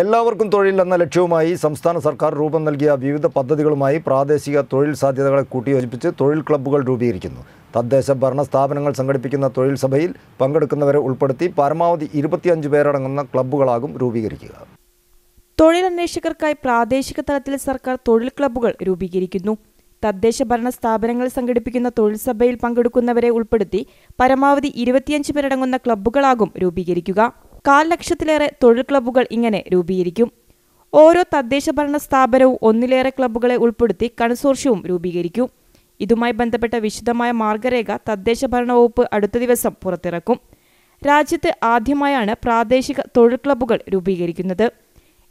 എല്ലാവർക്കും തൊഴിൽ എന്ന ലക്ഷ്യവുമായി സംസ്ഥാന സർക്കാർ രൂപം നൽകിയ വിവിധ പദ്ധതികളുമായി പ്രാദേശിക തൊഴിൽ സാധ്യതകളെ കൂട്ടിയോജിപ്പിച്ച് തൊഴിൽ ക്ലബ്ബുകൾ രൂപീകരിക്കുന്നു തദ്ദേശ ഭരണ സ്ഥാപനങ്ങൾ സംഘടിപ്പിക്കുന്ന തൊഴിൽ സഭയിൽ പങ്കെടുക്കുന്നവരെ ഉൾപ്പെടുത്തി പരമാവധി ഇരുപത്തിയഞ്ച് പേരടങ്ങുന്ന ക്ലബ്ബുകളാകും രൂപീകരിക്കുക തൊഴിലന്വേഷകർക്കായി പ്രാദേശിക തലത്തിൽ സർക്കാർ തൊഴിൽ ക്ലബ്ബുകൾ രൂപീകരിക്കുന്നു തദ്ദേശ ഭരണ സ്ഥാപനങ്ങൾ സംഘടിപ്പിക്കുന്ന തൊഴിൽ സഭയിൽ പങ്കെടുക്കുന്നവരെ ഉൾപ്പെടുത്തി പരമാവധി ഇരുപത്തിയഞ്ച് പേരടങ്ങുന്ന ക്ലബ്ബുകളാകും രൂപീകരിക്കുക കാൽ ലക്ഷത്തിലേറെ തൊഴിൽ ക്ലബ്ബുകൾ ഇങ്ങനെ രൂപീകരിക്കും ഓരോ തദ്ദേശ ഭരണ സ്ഥാപനവും ഒന്നിലേറെ ക്ലബ്ബുകളെ ഉൾപ്പെടുത്തി കൺസോർഷ്യവും രൂപീകരിക്കും ഇതുമായി ബന്ധപ്പെട്ട വിശദമായ മാർഗരേഖ തദ്ദേശ ഭരണ വകുപ്പ് അടുത്ത ദിവസം പുറത്തിറക്കും രാജ്യത്ത് ആദ്യമായാണ് പ്രാദേശിക തൊഴിൽ ക്ലബ്ബുകൾ രൂപീകരിക്കുന്നത്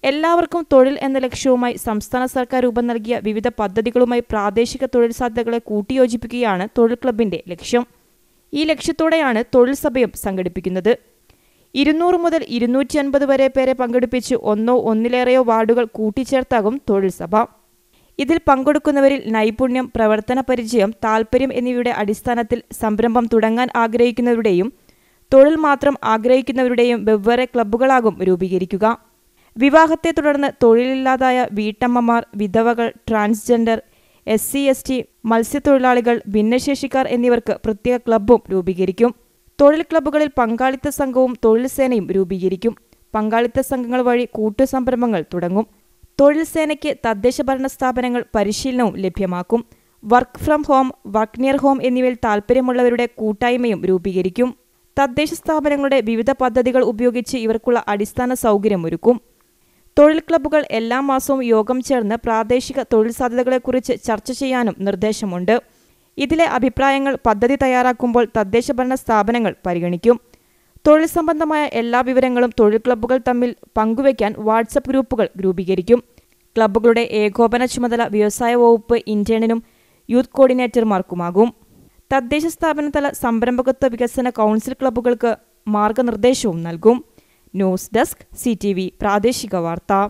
എല്ലാവർക്കും തൊഴിൽ എന്ന ലക്ഷ്യവുമായി സംസ്ഥാന സർക്കാർ രൂപം നൽകിയ വിവിധ പദ്ധതികളുമായി പ്രാദേശിക തൊഴിൽ സാധ്യതകളെ കൂട്ടിയോജിപ്പിക്കുകയാണ് തൊഴിൽ ക്ലബിന്റെ ലക്ഷ്യം ഈ ലക്ഷ്യത്തോടെയാണ് തൊഴിൽ സഭയും സംഘടിപ്പിക്കുന്നത് ഇരുന്നൂറ് മുതൽ ഇരുന്നൂറ്റി അൻപത് വരെ പേരെ പങ്കെടുപ്പിച്ച് ഒന്നോ ഒന്നിലേറെയോ വാർഡുകൾ കൂട്ടിച്ചേർത്താകും തൊഴിൽ സഭ ഇതിൽ പങ്കെടുക്കുന്നവരിൽ നൈപുണ്യം പ്രവർത്തന പരിചയം താൽപ്പര്യം എന്നിവയുടെ അടിസ്ഥാനത്തിൽ സംരംഭം തുടങ്ങാൻ ആഗ്രഹിക്കുന്നവരുടെയും തൊഴിൽ മാത്രം ആഗ്രഹിക്കുന്നവരുടെയും വെവ്വേറെ ക്ലബ്ബുകളാകും രൂപീകരിക്കുക വിവാഹത്തെ തുടർന്ന് തൊഴിലില്ലാതായ വീട്ടമ്മമാർ വിധവകൾ transgender S C S T മത്സ്യത്തൊഴിലാളികൾ ഭിന്നശേഷിക്കാർ എന്നിവർക്ക് പ്രത്യേക ക്ലബ്ബും രൂപീകരിക്കും തൊഴിൽ ക്ലബ്ബുകളിൽ പങ്കാളിത്ത സംഘവും തൊഴിൽ സേനയും രൂപീകരിക്കും പങ്കാളിത്ത സംഘങ്ങൾ വഴി കൂട്ടുസംരംഭങ്ങൾ തുടങ്ങും തൊഴിൽ സേനയ്ക്ക് തദ്ദേശ ഭരണ സ്ഥാപനങ്ങൾ പരിശീലനവും ലഭ്യമാക്കും work from home work near home എന്നിവയിൽ താൽപ്പര്യമുള്ളവരുടെ കൂട്ടായ്മയും രൂപീകരിക്കും തദ്ദേശ സ്ഥാപനങ്ങളുടെ വിവിധ പദ്ധതികൾ ഉപയോഗിച്ച് ഇവർക്കുള്ള അടിസ്ഥാന സൗകര്യമൊരുക്കും തൊഴിൽ ക്ലബ്ബുകൾ എല്ലാ മാസവും യോഗം ചേർന്ന് പ്രാദേശിക തൊഴിൽ സാധ്യതകളെക്കുറിച്ച് ചർച്ച ചെയ്യാനും നിർദ്ദേശമുണ്ട് ഇതിലെ അഭിപ്രായങ്ങൾ പദ്ധതി തയ്യാറാക്കുമ്പോൾ തദ്ദേശഭരണ സ്ഥാപനങ്ങൾ പരിഗണിക്കും തൊഴിൽ സംബന്ധമായ എല്ലാ വിവരങ്ങളും തൊഴിൽ ക്ലബ്ബുകൾ തമ്മിൽ പങ്കുവയ്ക്കാൻ വാട്സപ്പ് ഗ്രൂപ്പുകൾ രൂപീകരിക്കും ക്ലബ്ബുകളുടെ ഏകോപന ചുമതല വ്യവസായ വകുപ്പ് ഇന്റേണിനും യൂത്ത് കോർഡിനേറ്റർമാർക്കുമാകും തദ്ദേശ സ്ഥാപനതല സംരംഭകത്വ വികസന കൗൺസിൽ ക്ലബ്ബുകൾക്ക് മാർഗനിർദ്ദേശവും നൽകും ന്യൂസ് ഡെസ്ക് സി പ്രാദേശിക വാർത്ത